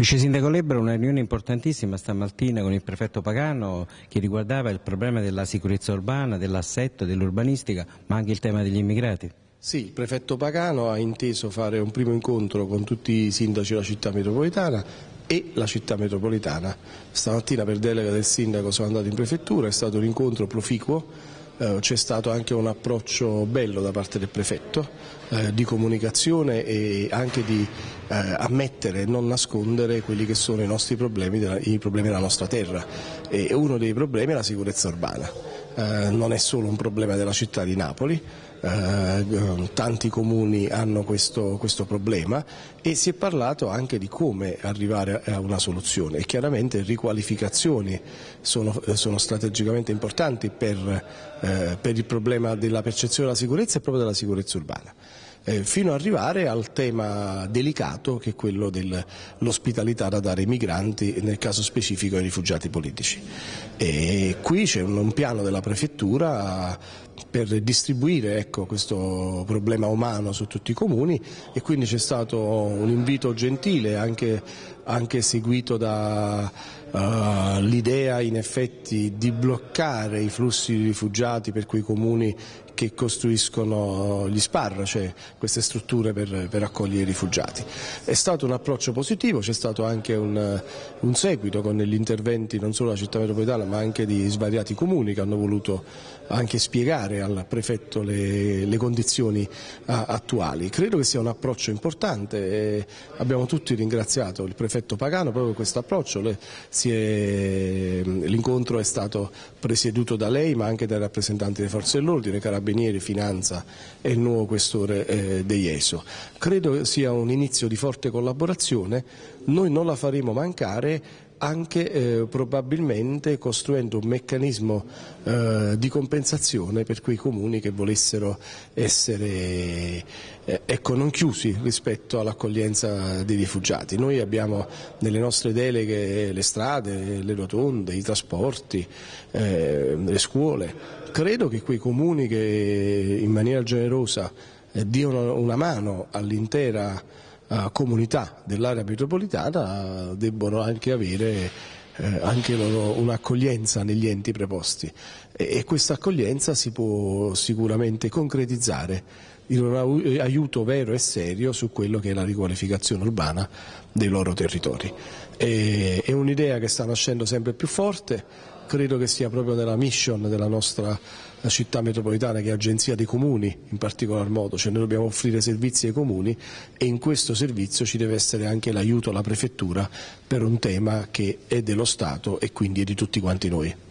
Vice Sindaco Lebra, una riunione importantissima stamattina con il prefetto Pagano che riguardava il problema della sicurezza urbana, dell'assetto, dell'urbanistica, ma anche il tema degli immigrati. Sì, il prefetto Pagano ha inteso fare un primo incontro con tutti i sindaci della città metropolitana e la città metropolitana. Stamattina per delega del sindaco sono andato in prefettura, è stato un incontro proficuo eh, c'è stato anche un approccio bello da parte del prefetto eh, di comunicazione e anche di eh, ammettere e non nascondere quelli che sono i nostri problemi, i problemi della nostra terra e uno dei problemi è la sicurezza urbana. Eh, non è solo un problema della città di Napoli, eh, ehm, tanti comuni hanno questo, questo, problema e si è parlato anche di come arrivare a una soluzione e chiaramente riqualificazioni sono, eh, sono strategicamente importanti per, eh, per il problema della percezione della sicurezza e proprio della sicurezza urbana eh, fino ad arrivare al tema delicato che è quello dell'ospitalità da dare ai migranti, nel caso specifico ai rifugiati politici. E qui c'è un, un piano della prefettura per distribuire ecco, questo problema umano su tutti i comuni e quindi c'è stato un invito gentile anche anche seguito dall'idea eh, uh, in effetti di bloccare i flussi di rifugiati per quei comuni che costruiscono gli SPAR, cioè queste strutture per, per accogliere i rifugiati. È stato un approccio positivo, c'è stato anche un, un, seguito con gli interventi non solo della città metropolitana ma anche di svariati comuni che hanno voluto anche spiegare al prefetto le, le condizioni a, eh, attuali. Credo che sia un approccio importante e abbiamo tutti ringraziato il prefetto effetto pagano, proprio questo approccio. l'incontro è stato presieduto da lei ma anche dai rappresentanti delle forze dell'ordine, carabinieri, finanza e il nuovo questore eh, De Ieso. Credo sia un inizio di forte collaborazione, noi non la faremo mancare anche eh, probabilmente costruendo un meccanismo eh, di compensazione per quei comuni che volessero essere eh, ecco, non chiusi rispetto all'accoglienza dei rifugiati. Noi abbiamo nelle nostre deleghe le strade, le rotonde, i trasporti, eh, le scuole. Credo che quei comuni che in maniera generosa eh, diano una mano all'intera eh, comunità dell'area metropolitana eh, debbono anche avere eh, anche loro un'accoglienza negli enti preposti e, questa accoglienza si può sicuramente concretizzare in un aiuto vero e serio su quello che è la riqualificazione urbana dei loro territori. è un'idea che sta nascendo sempre più forte, credo che sia proprio nella mission della nostra eh, città metropolitana che è agenzia dei comuni in particolar modo, cioè noi dobbiamo offrire servizi ai comuni e in questo servizio ci deve essere anche l'aiuto alla prefettura per un tema che è dello Stato e quindi è di tutti quanti noi.